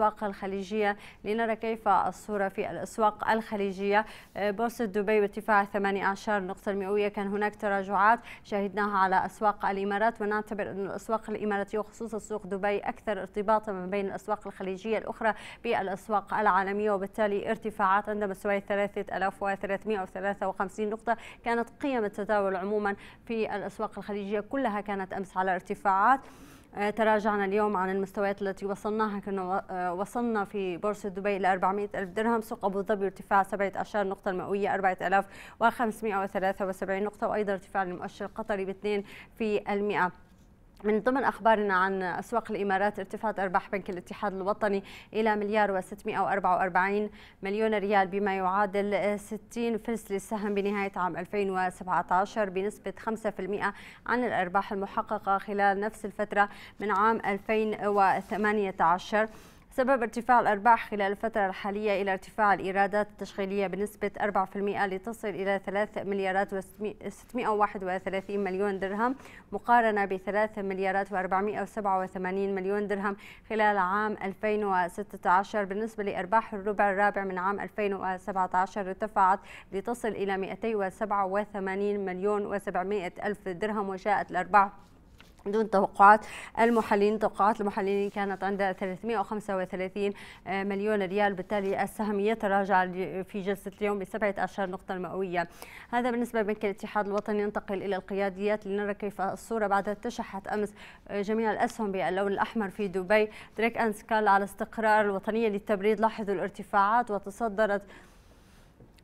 الأسواق الخليجية لنرى كيف الصورة في الأسواق الخليجية آه، بورصة دبي بارتفاع 18 نقطة المئوية كان هناك تراجعات شاهدناها على أسواق الإمارات ونعتبر أن الأسواق الإماراتية وخصوصا سوق دبي أكثر ارتباطا ما بين الأسواق الخليجية الأخرى بالأسواق العالمية وبالتالي ارتفاعات عند مستوى 3353 نقطة كانت قيم التداول عموما في الأسواق الخليجية كلها كانت أمس على ارتفاعات آه، تراجعنا اليوم عن المستويات التي وصلناها كنا آه، وصلنا في بورصة دبي إلى 400 ألف درهم سوق أبو ظبي ارتفاع سبعة أشهر نقطة المئوية 4573 نقطة وأيضا ارتفاع للمؤشر القطري ب 2 في المئة من ضمن أخبارنا عن أسواق الإمارات ارتفاعات أرباح بنك الاتحاد الوطني إلى مليار و644 مليون ريال بما يعادل 60 فلس للسهم بنهاية عام 2017 بنسبة 5% عن الأرباح المحققة خلال نفس الفترة من عام 2018 سبب ارتفاع الأرباح خلال الفترة الحالية إلى ارتفاع الإيرادات التشغيلية بنسبة 4% لتصل إلى 3 مليارات و631 مليون درهم مقارنة ب 3 مليارات و487 مليون درهم خلال عام 2016 بالنسبة لأرباح الربع الرابع من عام 2017 ارتفعت لتصل إلى 287 مليون و700 ألف درهم وجاءت الأرباح دون توقعات المحللين توقعات المحللين كانت عند 335 آه، مليون ريال بالتالي السهم يتراجع في جلسة اليوم بسبعة عشر نقطة مئوية هذا بالنسبة لبنك الاتحاد الوطني ننتقل إلى القياديات لنرى كيف الصورة بعد تشحت أمس آه، جميع الأسهم باللون الأحمر في دبي دريك أنسكال على استقرار الوطنية للتبريد لاحظوا الارتفاعات وتصدرت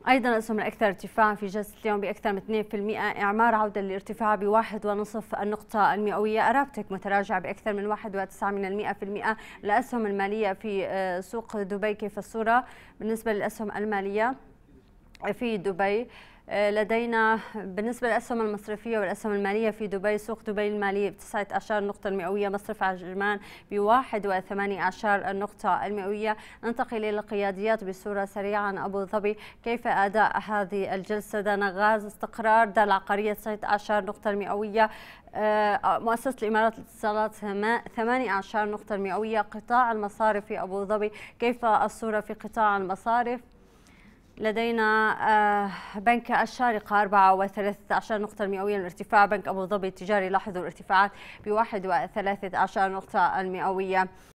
أيضا الأسهم الأكثر ارتفاعا في جلسة اليوم بأكثر من 2% إعمار عودة للارتفاع بواحد ونصف النقطة المئوية أرابتك متراجع بأكثر من 1.9 من في المئة الأسهم المالية في آه، سوق دبي كيف الصورة بالنسبة للأسهم المالية في دبي آه، لدينا بالنسبة للأسهم المصرفية والأسهم المالية في دبي سوق دبي المالية بتسعة أعشار نقطة المئوية مصرف عجمان بواحد وثمانية أعشار النقطة المئوية ننتقل إلى القياديات بصورة سريعة عن أبو ظبي كيف أداء هذه الجلسة دانا غاز استقرار دال عقارية تسعة أعشار نقطة المئوية آه، مؤسسة الإمارات للاتصالات ثمانية أعشار نقطة المئوية قطاع المصارف في أبو ظبي كيف الصورة في قطاع المصارف لدينا آه، بنك الشارقة 413 نقطة مئوية الارتفاع بنك أبو ظبي التجاري لاحظوا الارتفاعات ب 113 نقطة المئوية